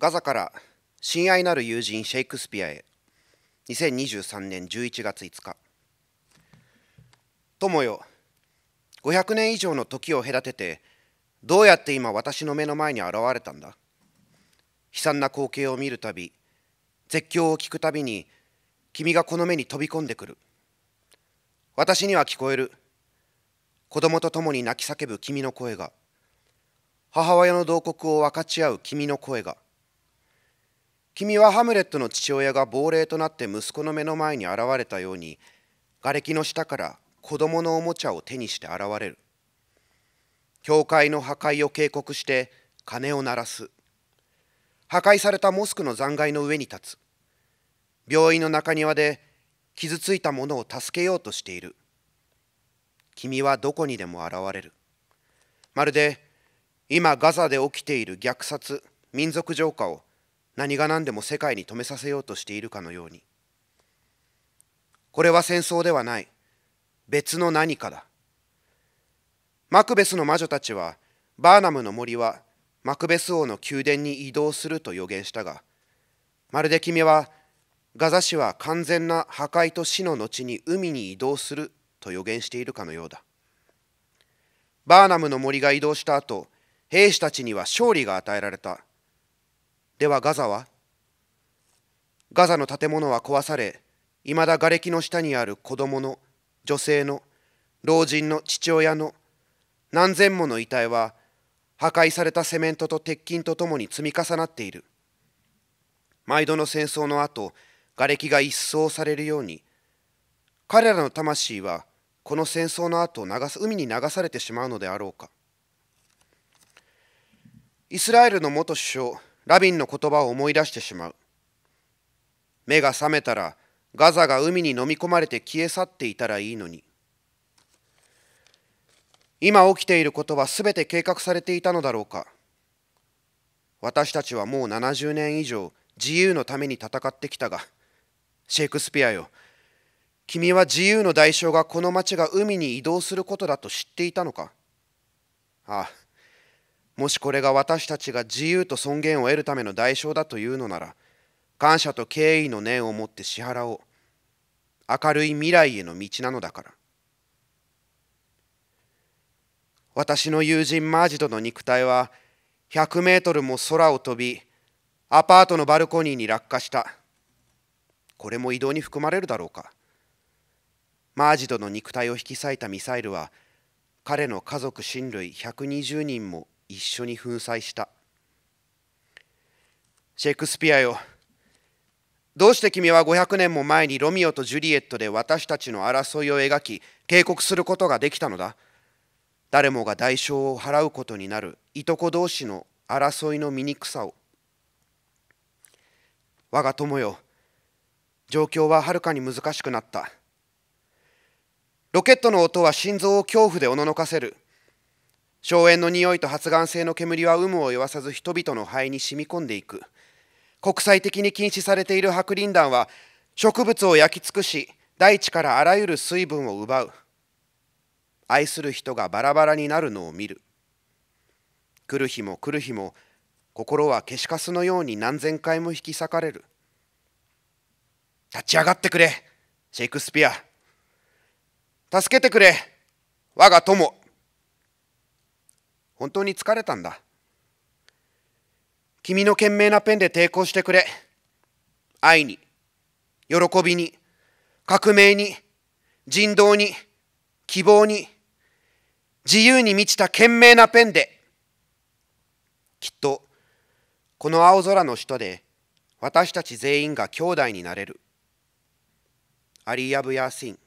ガザから親愛なる友人シェイクスピアへ2023年11月5日友よ500年以上の時を隔ててどうやって今私の目の前に現れたんだ悲惨な光景を見るたび絶叫を聞くたびに君がこの目に飛び込んでくる私には聞こえる子供と共に泣き叫ぶ君の声が母親の慟哭を分かち合う君の声が君はハムレットの父親が亡霊となって息子の目の前に現れたように瓦礫の下から子供のおもちゃを手にして現れる教会の破壊を警告して鐘を鳴らす破壊されたモスクの残骸の上に立つ病院の中庭で傷ついた者を助けようとしている君はどこにでも現れるまるで今ガザで起きている虐殺民族浄化を何が何でも世界に止めさせようとしているかのようにこれは戦争ではない別の何かだマクベスの魔女たちはバーナムの森はマクベス王の宮殿に移動すると予言したがまるで君はガザ市は完全な破壊と死の後に海に移動すると予言しているかのようだバーナムの森が移動した後兵士たちには勝利が与えられたではガザはガザの建物は壊され、いまだ瓦礫の下にある子供の、女性の、老人の父親の何千もの遺体は破壊されたセメントと鉄筋とともに積み重なっている。毎度の戦争の後、瓦礫が一掃されるように、彼らの魂はこの戦争の後流す海に流されてしまうのであろうか。イスラエルの元首相ラビンの言葉を思い出してしまう。目が覚めたらガザが海に飲み込まれて消え去っていたらいいのに。今起きていることは全て計画されていたのだろうか。私たちはもう70年以上自由のために戦ってきたが、シェイクスピアよ、君は自由の代償がこの町が海に移動することだと知っていたのか。ああ、もしこれが私たちが自由と尊厳を得るための代償だというのなら、感謝と敬意の念を持って支払おう。明るい未来への道なのだから。私の友人マージドの肉体は100メートルも空を飛び、アパートのバルコニーに落下した。これも移動に含まれるだろうか。マージドの肉体を引き裂いたミサイルは、彼の家族親類120人も一緒に粉砕したシェイクスピアよどうして君は500年も前にロミオとジュリエットで私たちの争いを描き警告することができたのだ誰もが代償を払うことになるいとこ同士の争いの醜さを我が友よ状況ははるかに難しくなったロケットの音は心臓を恐怖でおののかせる硝煙の匂いと発がん性の煙は有無を言わさず人々の肺に染み込んでいく国際的に禁止されている白リン弾は植物を焼き尽くし大地からあらゆる水分を奪う愛する人がバラバラになるのを見る来る日も来る日も心は消しカスのように何千回も引き裂かれる立ち上がってくれシェイクスピア助けてくれ我が友本当に疲れたんだ。君の懸命なペンで抵抗してくれ。愛に、喜びに、革命に、人道に、希望に、自由に満ちた懸命なペンで。きっと、この青空の下で、私たち全員が兄弟になれる。アリー・アブ・ヤーシン。